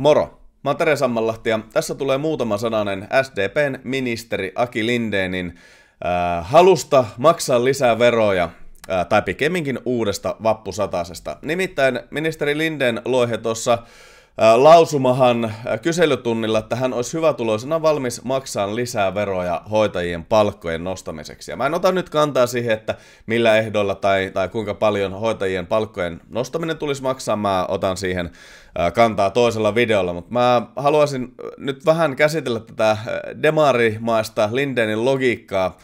Moro! Mä oon Tere Sammanlahti ja tässä tulee muutama sananen SDPn ministeri Aki Lindeenin äh, halusta maksaa lisää veroja äh, tai pikemminkin uudesta vappusatasesta. Nimittäin ministeri Lindeen loihe tuossa lausumahan kyselytunnilla, että hän olisi hyvätuloisena valmis maksaa lisää veroja hoitajien palkkojen nostamiseksi. Ja mä en ota nyt kantaa siihen, että millä ehdolla tai, tai kuinka paljon hoitajien palkkojen nostaminen tulisi maksaa. Mä otan siihen kantaa toisella videolla, mutta mä haluaisin nyt vähän käsitellä tätä demarimaista Lindenin logiikkaa,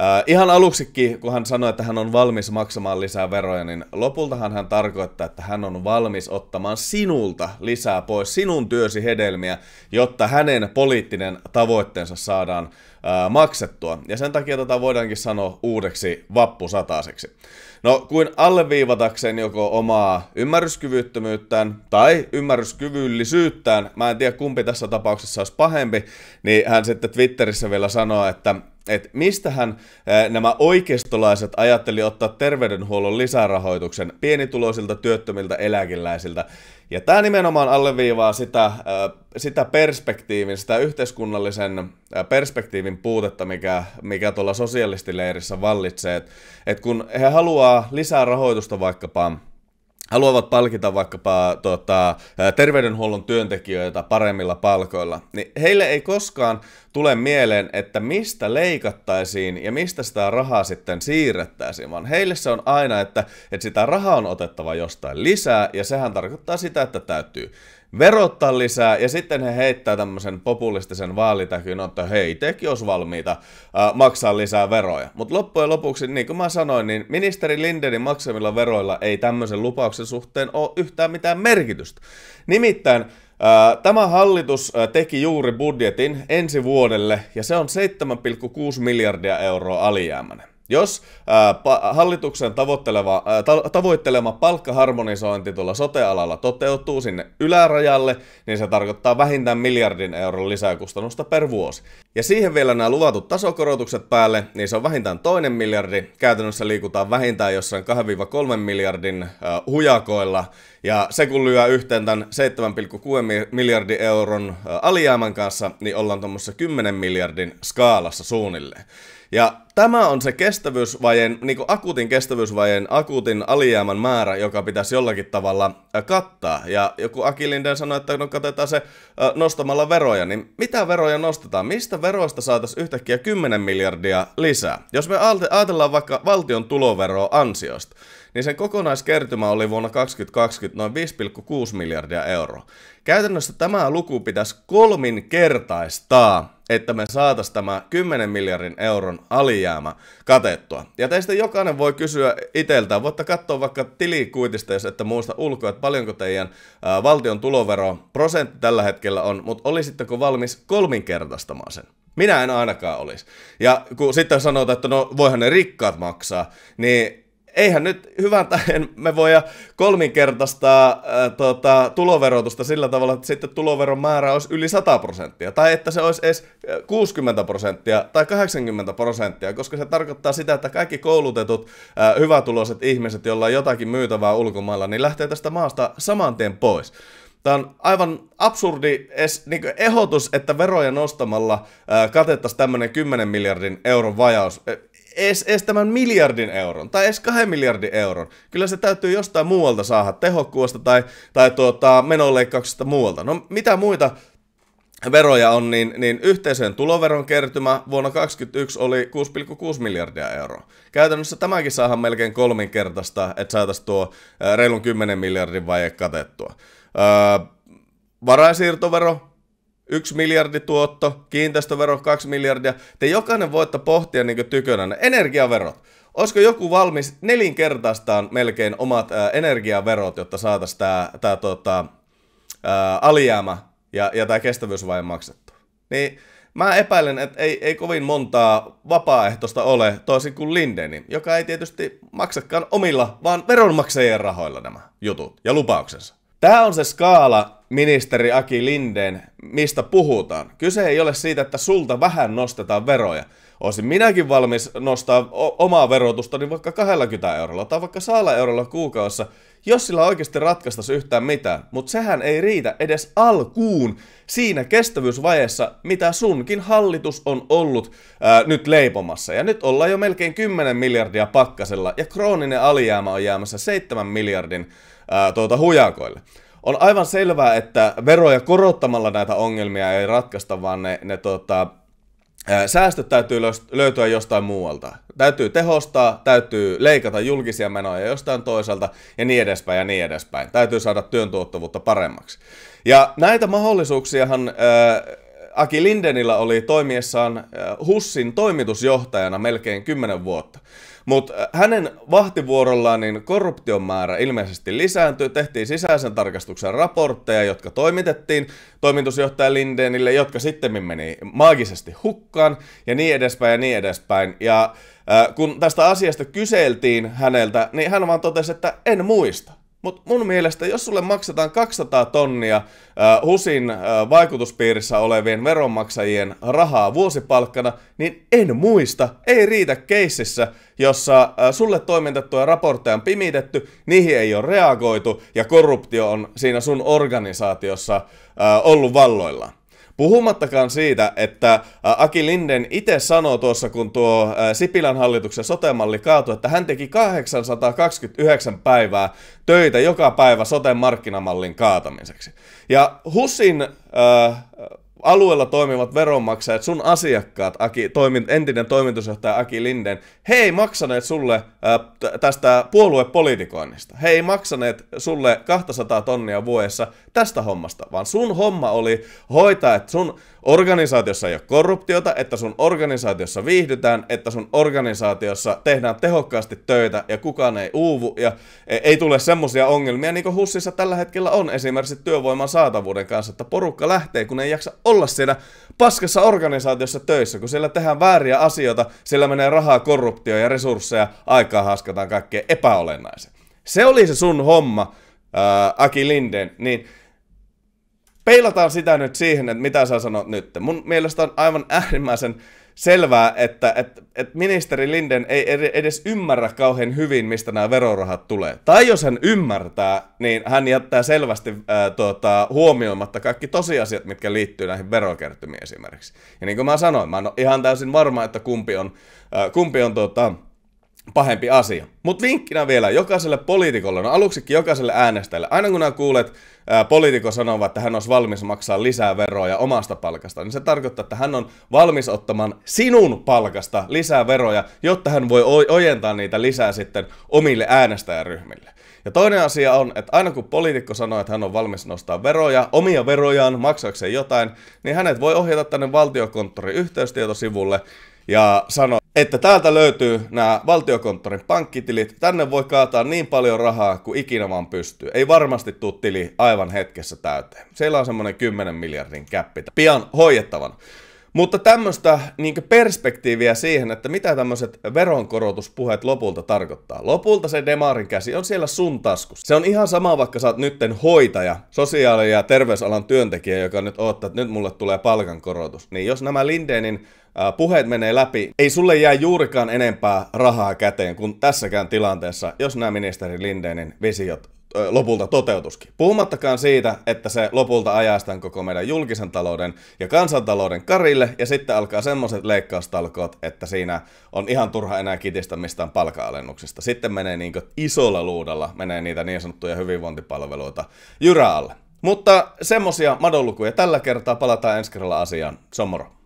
Äh, ihan aluksikin, kun hän sanoi, että hän on valmis maksamaan lisää veroja, niin lopultahan hän tarkoittaa, että hän on valmis ottamaan sinulta lisää pois, sinun työsi hedelmiä, jotta hänen poliittinen tavoitteensa saadaan äh, maksettua. Ja sen takia tätä voidaankin sanoa uudeksi vappusataaseksi. No, kuin alleviivatakseen joko omaa ymmärryskyvyttömyyttään tai ymmärryskyvyllisyyttään, mä en tiedä kumpi tässä tapauksessa olisi pahempi, niin hän sitten Twitterissä vielä sanoo, että että mistähän eh, nämä oikeistolaiset ajatteli ottaa terveydenhuollon lisärahoituksen pienituloisilta työttömiltä eläkeläisiltä. Ja tämä nimenomaan alleviivaa sitä, eh, sitä perspektiivin, sitä yhteiskunnallisen eh, perspektiivin puutetta, mikä, mikä tuolla sosialistileirissä vallitsee. Että kun he haluaa lisää rahoitusta vaikkapa haluavat palkita vaikkapa tota, terveydenhuollon työntekijöitä paremmilla palkoilla, niin heille ei koskaan tule mieleen, että mistä leikattaisiin ja mistä sitä rahaa sitten siirrettäisiin, vaan heille se on aina, että, että sitä rahaa on otettava jostain lisää, ja sehän tarkoittaa sitä, että täytyy verottaa lisää, ja sitten he heittää tämmöisen populistisen vaalitäkin, että hei, tekin olisi valmiita äh, maksaa lisää veroja. Mutta loppujen lopuksi, niin kuin mä sanoin, niin ministeri Lindenin maksamilla veroilla ei tämmöisen lupauksen suhteen ole yhtään mitään merkitystä. Nimittäin Tämä hallitus teki juuri budjetin ensi vuodelle ja se on 7,6 miljardia euroa alijäämäinen. Jos ää, pa- hallituksen tavoitteleva, ää, ta- tavoittelema palkkaharmonisointi tuolla sotealalla toteutuu sinne ylärajalle, niin se tarkoittaa vähintään miljardin euron lisäkustannusta per vuosi. Ja siihen vielä nämä luvatut tasokorotukset päälle, niin se on vähintään toinen miljardi. Käytännössä liikutaan vähintään jossain 2-3 miljardin ää, hujakoilla. Ja se kun lyö yhteen tämän 7,6 miljardin euron ää, alijäämän kanssa, niin ollaan tuommoisessa 10 miljardin skaalassa suunnilleen. Ja tämä on se kestävyysvajeen, niin kuin akuutin kestävyysvajeen, akuutin alijäämän määrä, joka pitäisi jollakin tavalla kattaa. Ja joku Aki sanoi, että no katsotaan se nostamalla veroja, niin mitä veroja nostetaan? Mistä veroista saataisiin yhtäkkiä 10 miljardia lisää? Jos me ajatellaan vaikka valtion tuloveroa ansiosta, niin sen kokonaiskertymä oli vuonna 2020 noin 5,6 miljardia euroa. Käytännössä tämä luku pitäisi kolminkertaistaa, että me saataisiin tämä 10 miljardin euron alijäämä katettua. Ja teistä jokainen voi kysyä iteltä, voitte katsoa vaikka tilikuitista, jos että muista ulkoa, että paljonko teidän valtion tulovero prosentti tällä hetkellä on, mutta olisitteko valmis kolminkertaistamaan sen? Minä en ainakaan olisi. Ja kun sitten sanotaan, että no voihan ne rikkaat maksaa, niin eihän nyt hyvän tähden me voida kolminkertaistaa äh, tota, tuloverotusta sillä tavalla, että sitten tuloveron määrä olisi yli 100 prosenttia, tai että se olisi edes 60 äh, prosenttia tai 80 prosenttia, koska se tarkoittaa sitä, että kaikki koulutetut äh, hyvätuloiset ihmiset, joilla on jotakin myytävää ulkomailla, niin lähtee tästä maasta saman tien pois. Tämä on aivan absurdi es, niin ehdotus, että veroja nostamalla äh, katettaisiin tämmöinen 10 miljardin euron vajaus. Äh, edes, edes tämän miljardin euron tai edes kahden miljardin euron. Kyllä se täytyy jostain muualta saada tehokkuusta tai, tai tuota, menoleikkauksesta muualta. No mitä muita veroja on, niin, niin yhteisen tuloveron kertymä vuonna 2021 oli 6,6 miljardia euroa. Käytännössä tämäkin saahan melkein kolminkertaista, että saataisiin tuo reilun 10 miljardin vaje katettua. Öö, varainsiirtovero Yksi miljardi tuotto, kiinteistövero kaksi miljardia. Te jokainen voitte pohtia niin tykönä Energiaverot. Olisiko joku valmis nelinkertaistaan melkein omat ää, energiaverot, jotta saataisiin tämä tää, tota, alijäämä ja, ja tämä kestävyysvaje maksettu. Niin mä epäilen, että ei, ei kovin montaa vapaaehtoista ole, toisin kuin Lindeni, joka ei tietysti maksakaan omilla, vaan veronmaksajien rahoilla nämä jutut ja lupauksensa. Tämä on se skaala, ministeri Aki Lindeen, mistä puhutaan. Kyse ei ole siitä, että sulta vähän nostetaan veroja. Olisin minäkin valmis nostaa o- omaa verotusta niin vaikka 20 eurolla tai vaikka saalla eurolla kuukaudessa, jos sillä oikeasti ratkaistaisi yhtään mitään. Mutta sehän ei riitä edes alkuun siinä kestävyysvajeessa, mitä sunkin hallitus on ollut ää, nyt leipomassa. Ja nyt ollaan jo melkein 10 miljardia pakkasella ja krooninen alijäämä on jäämässä 7 miljardin ää, tuota, hujakoille on aivan selvää, että veroja korottamalla näitä ongelmia ei ratkaista, vaan ne, ne tota, säästöt täytyy löytyä jostain muualta. Täytyy tehostaa, täytyy leikata julkisia menoja jostain toiselta ja niin edespäin ja niin edespäin. Täytyy saada työn tuottavuutta paremmaksi. Ja näitä mahdollisuuksiahan... Ää, Aki Lindenillä oli toimiessaan äh, Hussin toimitusjohtajana melkein 10 vuotta. Mutta äh, hänen vahtivuorollaan niin korruption määrä ilmeisesti lisääntyi, tehtiin sisäisen tarkastuksen raportteja, jotka toimitettiin toimitusjohtaja Lindenille, jotka sitten meni maagisesti hukkaan ja niin edespäin ja niin edespäin. Ja äh, kun tästä asiasta kyseltiin häneltä, niin hän vaan totesi, että en muista. Mutta mun mielestä, jos sulle maksetaan 200 tonnia äh, HUSin äh, vaikutuspiirissä olevien veronmaksajien rahaa vuosipalkkana, niin en muista, ei riitä keississä, jossa äh, sulle toimitettuja raportteja on pimitetty, niihin ei ole reagoitu ja korruptio on siinä sun organisaatiossa äh, ollut valloillaan. Puhumattakaan siitä, että Aki Linden itse sanoo tuossa, kun tuo Sipilän hallituksen sotemalli kaatui, että hän teki 829 päivää töitä joka päivä sote markkinamallin kaatamiseksi. Ja HUSin äh, alueella toimivat veronmaksajat, sun asiakkaat, Aki, toimin, entinen toimitusjohtaja Aki Linden, he ei maksaneet sulle äh, tästä puoluepolitikoinnista. He ei maksaneet sulle 200 tonnia vuodessa tästä hommasta, vaan sun homma oli hoitaa, että sun organisaatiossa ei ole korruptiota, että sun organisaatiossa viihdytään, että sun organisaatiossa tehdään tehokkaasti töitä ja kukaan ei uuvu ja e, ei tule semmoisia ongelmia, niin kuin HUSissa tällä hetkellä on esimerkiksi työvoiman saatavuuden kanssa, että porukka lähtee, kun ei jaksa olla olla siellä paskassa organisaatiossa töissä, kun siellä tehdään vääriä asioita, siellä menee rahaa, korruptio ja resursseja, aikaa haskataan kaikkea epäolennaisen. Se oli se sun homma, ää, Aki Linden, niin peilataan sitä nyt siihen, että mitä sä sanot nyt. Mun mielestä on aivan äärimmäisen selvää, että, että, että ministeri Linden ei edes ymmärrä kauhean hyvin, mistä nämä verorahat tulee. Tai jos hän ymmärtää, niin hän jättää selvästi ää, tuota, huomioimatta kaikki tosiasiat, mitkä liittyy näihin verokertymiin esimerkiksi. Ja niin kuin mä sanoin, mä en ole ihan täysin varma, että kumpi on, ää, kumpi on tuota, pahempi asia. Mutta vinkkinä vielä jokaiselle poliitikolle, no aluksikin jokaiselle äänestäjälle, aina kun kuulet ää, poliitikon sanovat, että hän olisi valmis maksaa lisää veroja omasta palkasta, niin se tarkoittaa, että hän on valmis ottamaan sinun palkasta lisää veroja, jotta hän voi ojentaa niitä lisää sitten omille äänestäjäryhmille. Ja toinen asia on, että aina kun poliitikko sanoo, että hän on valmis nostaa veroja, omia verojaan, maksakseen jotain, niin hänet voi ohjata tänne valtiokonttorin yhteystietosivulle ja sanoa, että täältä löytyy nämä valtiokonttorin pankkitilit. Tänne voi kaataa niin paljon rahaa kuin ikinä vaan pystyy. Ei varmasti tule tili aivan hetkessä täyteen. Siellä on semmoinen 10 miljardin käppi pian hoidettavan. Mutta tämmöistä niin perspektiiviä siihen, että mitä tämmöiset veronkorotuspuheet lopulta tarkoittaa. Lopulta se demarin käsi on siellä sun taskussa. Se on ihan sama, vaikka sä oot nytten hoitaja, sosiaali- ja terveysalan työntekijä, joka nyt odottaa, että nyt mulle tulee palkankorotus. Niin jos nämä Lindeenin puheet menee läpi, ei sulle jää juurikaan enempää rahaa käteen kuin tässäkään tilanteessa, jos nämä ministeri Lindeenin visiot lopulta toteutuskin. Puhumattakaan siitä, että se lopulta ajaa tämän koko meidän julkisen talouden ja kansantalouden karille, ja sitten alkaa semmoiset leikkaustalkoot, että siinä on ihan turha enää kitistä mistään palka-alennuksista. Sitten menee niin isolla luudalla, menee niitä niin sanottuja hyvinvointipalveluita jyräalle. Mutta semmosia madonlukuja tällä kertaa, palataan ensi kerralla asiaan. Se on moro.